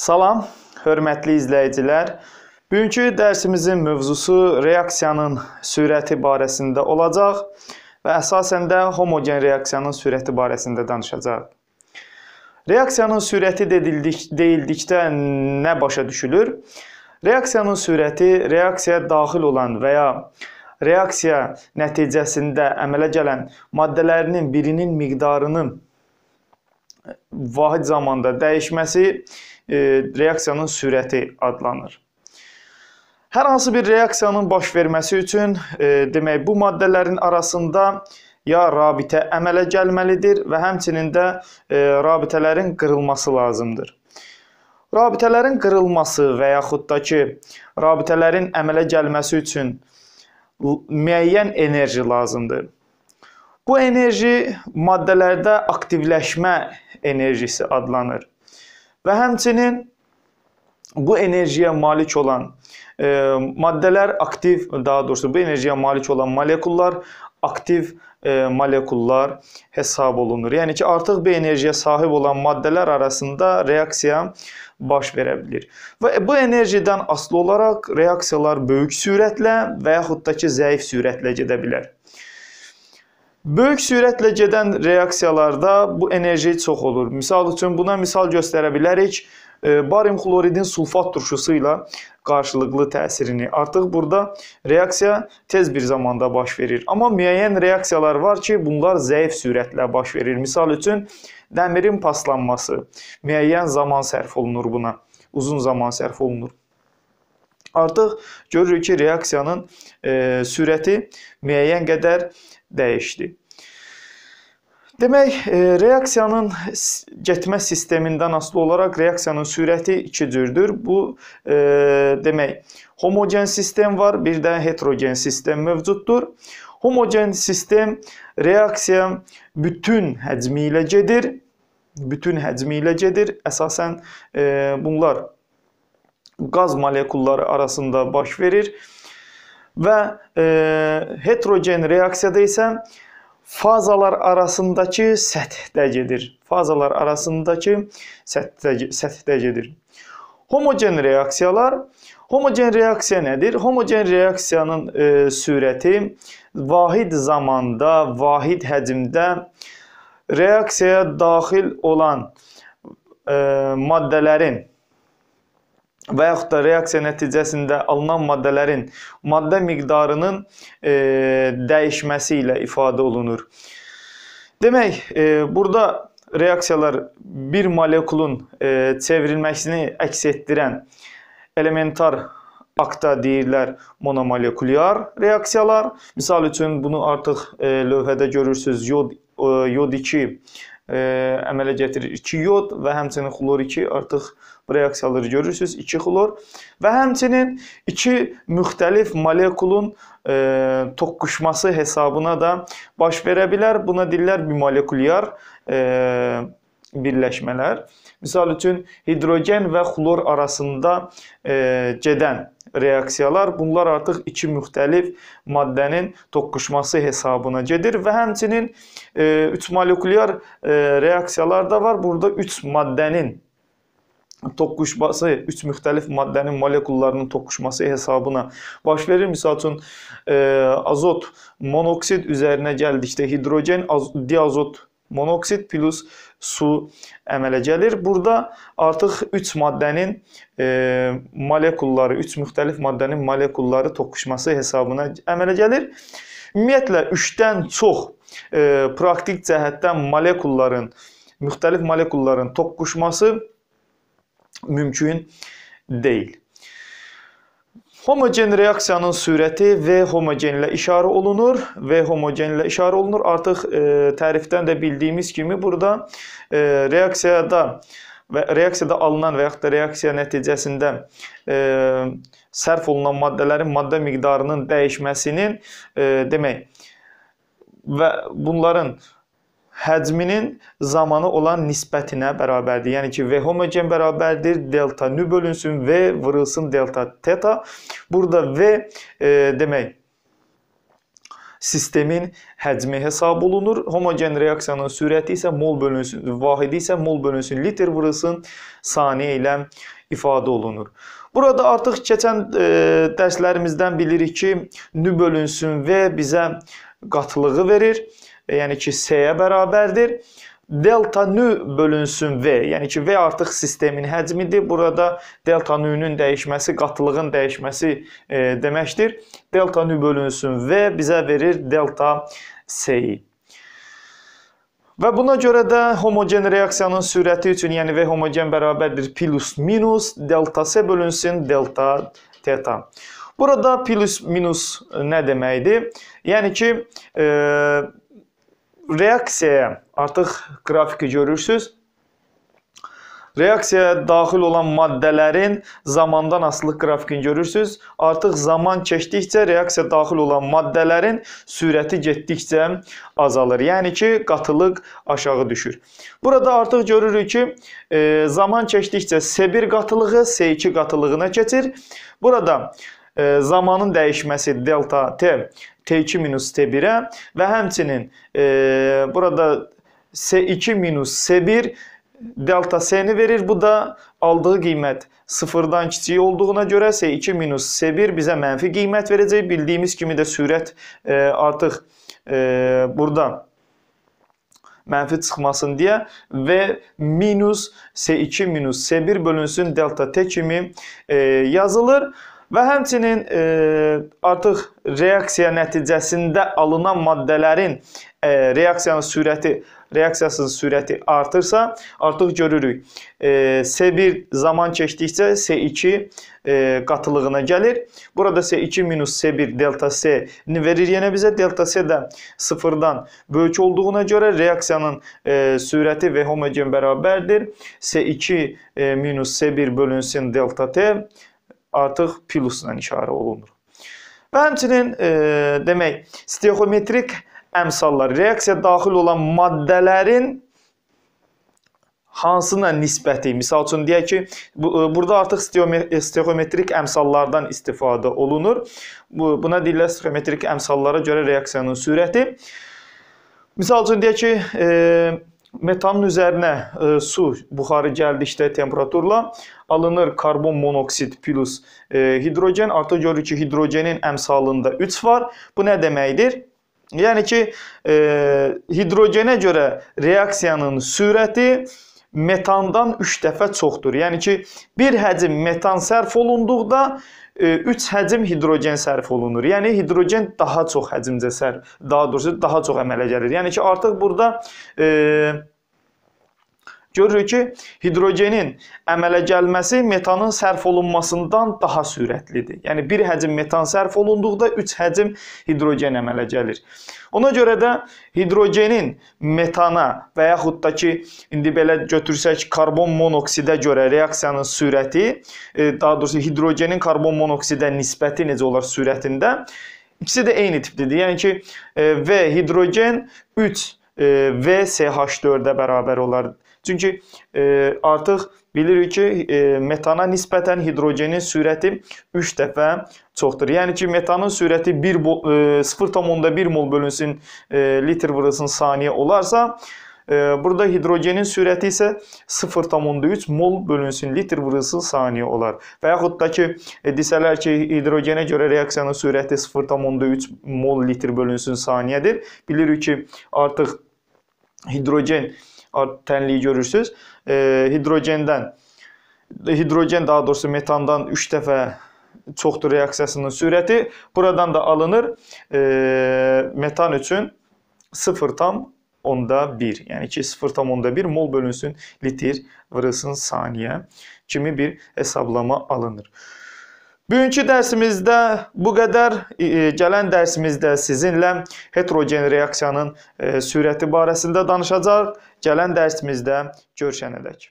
Salam, hörmətli izləyicilər. Bugünkü dərsimizin mövzusu reaksiyanın sürəti barəsində olacaq və əsasən də homogen reaksiyanın sürəti barəsində danışacağıq. Reaksiyanın sürəti dedildik, deyildikdə nə başa düşülür? Reaksiyanın sürəti reaksiyaya daxil olan və ya reaksiya nəticəsində əmələ gələn maddələrinin birinin miqdarının vahid zamanda dəyişməsi, E, reaksiyanın sürəti adlanır. Hər hansı bir reaksiyanın baş verməsi üçün e, demək bu maddələrin arasında ya rabitə əmələ gəlməlidir və həmçinin də e, rabitələrin qırılması lazımdır. Rabitələrin qırılması və yaxud da ki, rabitələrin əmələ gəlməsi üçün müəyyən enerji lazımdır. Bu enerji maddələrdə aktivləşmə enerjisi adlanır. Və həmçinin bu enerjiyə malik olan e, maddələr aktiv, daha doğrusu bu enerjiyə malik olan molekullar aktiv e, molekullar hesab olunur. Yəni ki, artıq bu enerjiyə sahib olan maddələr arasında reaksiya baş verə bilir. Və bu enerjidən asılı olaraq reaksiyalar böyük sürətlə və yaxud da ki, zəif sürətlə gedə bilər. Böyük sürətlə gedən reaksiyalarda bu enerji çox olur. Misal üçün buna misal göstərə bilərik. E, barium xloridin sulfat turşusu ilə qarşılıqlı təsirini. Artıq burada reaksiya tez bir zamanda baş verir. Amma müəyyən reaksiyalar var ki, bunlar zəif sürətlə baş verir. Misal üçün dəmirin paslanması müəyyən zaman sərf olunur buna. Uzun zaman sərf olunur. Artıq görürük ki, reaksiyanın e, sürəti müəyyən qədər dəyişdi. Demək, e, reaksiyanın getmə sistemindən asılı olaraq reaksiyanın sürəti iki cürdür. Bu e, demək, homogen sistem var, bir də heterogen sistem mövcuddur. Homogen sistem reaksiya bütün həcmi ilə gedir. Bütün həcmi ilə gedir. Əsasən e, bunlar qaz molekulları arasında baş verir. E, Və e, heterogen reaksiyada isə fazalar arasındakı səthdə gedir. Fazalar arasındakı səthdə, səthdə gedir. Homogen reaksiyalar Homogen reaksiya nədir? Homogen reaksiyanın e, sürəti vahid zamanda, vahid həcmdə reaksiyaya daxil olan e, maddələrin və yaxud da reaksiya nəticəsində alınan maddələrin maddə miqdarının e, dəyişməsi ilə ifadə olunur. Demək, e, burada reaksiyalar bir molekulun e, çevrilməsini əks etdirən elementar akta deyirlər monomolekulyar reaksiyalar. Məsəl üçün bunu artıq e, lövhədə görürsüz. Yod e, yod 2 E, əmələ gətirir. 2 yod və həmçinin xlor 2 artıq bu reaksiyaları görürsüz. 2 xlor və həmçinin 2 müxtəlif molekulun e, toqquşması hesabına da baş verə bilər. Buna deyirlər bimolekulyar e, birləşmələr. Məsəl üçün hidrogen və xlor arasında e, gedən reaksiyalar bunlar artıq iki müxtəlif maddənin toqquşması hesabına gedir və həmçinin e, üç molekulyar e, reaksiyalar da var. Burada üç maddənin toqquşması, üç müxtəlif maddənin molekullarının toqquşması hesabına baş verir. Məsəl üçün e, azot monoksid üzərinə gəldikdə hidrogen az, diazot monoksit plus su əmələ gəlir. Burada artıq 3 maddənin e, molekulları, 3 müxtəlif maddənin molekulları toqquşması hesabına əmələ gəlir. Ümumiyyətlə 3-dən çox e, praktik cəhətdən molekulların, müxtəlif molekulların toqquşması mümkün deyil. Homogen reaksiyanın sürəti V homogen ilə işarə olunur. V homogen ilə işarə olunur. Artıq e, tərifdən də bildiyimiz kimi burada e, reaksiyada və reaksiyada alınan və yaxud da reaksiya nəticəsində e, sərf olunan maddələrin maddə miqdarının dəyişməsinin e, demək və bunların e, həcminin zamanı olan nisbətinə bərabərdir. Yəni ki, V homogen bərabərdir delta nü bölünsün V vurulsun delta teta. Burada V e, demək sistemin həcmi hesab olunur. Homogen reaksiyanın sürəti isə mol bölünsün, vahidi isə mol bölünsün, litr vurulsun saniyə ilə ifadə olunur. Burada artıq keçən e, dərslərimizdən bilirik ki, nü bölünsün və bizə qatılığı verir. E, yəni ki, S-yə bərabərdir. Delta nü bölünsün V, yəni ki, V artıq sistemin həcmidir. Burada delta nü-nün dəyişməsi, qatılığın dəyişməsi e, deməkdir. Delta nü bölünsün V bizə verir delta S-yi. Və buna görə də homogen reaksiyanın sürəti üçün, yəni V homogen bərabərdir plus minus delta S bölünsün delta teta. Burada plus minus nə deməkdir? Yəni ki, e, reaksiyaya artıq qrafiki görürsüz. Reaksiyaya daxil olan maddələrin zamandan asılıq qrafikini görürsüz. Artıq zaman keçdikcə reaksiya daxil olan maddələrin sürəti getdikcə azalır. Yəni ki, qatılıq aşağı düşür. Burada artıq görürük ki, e, zaman keçdikcə S1 qatılığı S2 qatılığına keçir. Burada e, zamanın dəyişməsi delta T T2 minus T1-ə və həmçinin e, burada S2 minus S1 delta S-ni verir. Bu da aldığı qiymət sıfırdan kiçik olduğuna görə S2 minus S1 bizə mənfi qiymət verəcək. Bildiyimiz kimi də sürət e, artıq e, burada mənfi çıxmasın deyə və minus S2 minus S1 bölünsün delta T kimi e, yazılır. Və həmçinin e, artıq reaksiya nəticəsində alınan maddələrin e, reaksiyanın sürəti, reaksiyasının sürəti artırsa, artıq görürük. E, S1 zaman keçdikcə S2 e, qatılığına gəlir. Burada S2 minus S1 delta S-ni verir yenə bizə. Delta S də sıfırdan böyük olduğuna görə reaksiyanın e, sürəti və homogen bərabərdir. S2 e, minus S1 bölünsün delta T artıq plusla işarə olunur. Və həmçinin e, demək, stoixiometrik əmsallar reaksiya daxil olan maddələrin hansına nisbəti, misal üçün deyək ki, bu, e, burada artıq stoixiometrik e, əmsallardan istifadə olunur. Bu, buna deyirlər stoixiometrik əmsallara görə reaksiyanın sürəti. Misal üçün deyək ki, e, metanın üzərinə e, su buxarı gəldikdə temperaturla alınır karbon monoksid plus e, hidrogen. Artıq görürük ki, hidrogenin əmsalında 3 var. Bu nə deməkdir? Yəni ki, e, hidrogenə görə reaksiyanın sürəti metandan 3 dəfə çoxdur. Yəni ki, bir həcm metan sərf olunduqda 3 e, həcm hidrogen sərf olunur. Yəni hidrogen daha çox həcmcə sərf, daha doğrusu daha çox əmələ gəlir. Yəni ki, artıq burada e, Görürük ki, hidrogenin əmələ gəlməsi metanın sərf olunmasından daha sürətlidir. Yəni, bir həcm metan sərf olunduqda, üç həcm hidrogen əmələ gəlir. Ona görə də hidrogenin metana və yaxud da ki, indi belə götürsək, karbon monoksidə görə reaksiyanın sürəti, e, daha doğrusu hidrogenin karbon monoksidə nisbəti necə olar sürətində, İkisi də eyni tiplidir. Yəni ki, e, V hidrogen 3 e, VCH4-ə bərabər olar Çünki e, artıq bilirik ki, e, metana nisbətən hidrogenin sürəti 3 dəfə çoxdur. Yəni ki, metanın sürəti 1 e, 0.1 mol bölünsün e, litr vurulsun saniyə olarsa, e, Burada hidrogenin sürəti isə 0,3 mol bölünsün litr vurulsun saniyə olar. Və yaxud da ki, e, desələr ki, hidrogenə görə reaksiyanın sürəti 0,3 mol litr bölünsün saniyədir. Bilirik ki, artıq hidrogen tenliği görürsüz. E, ee, hidrogendən hidrogen daha doğrusu metandan 3 dəfə çoxdur reaksiyasının sürəti. Buradan da alınır e, metan üçün 0 tam onda 1 yani 2 0 tam onda 1 mol bölünsün litir vırılsın saniye kimi bir hesaplama alınır. Bugünkü dərsimizdə bu qədər, e, gələn dərsimizdə sizinlə heterogen reaksiyanın e, sürəti barəsində danışacağıq. Gələn dərsimizdə görüşənədək.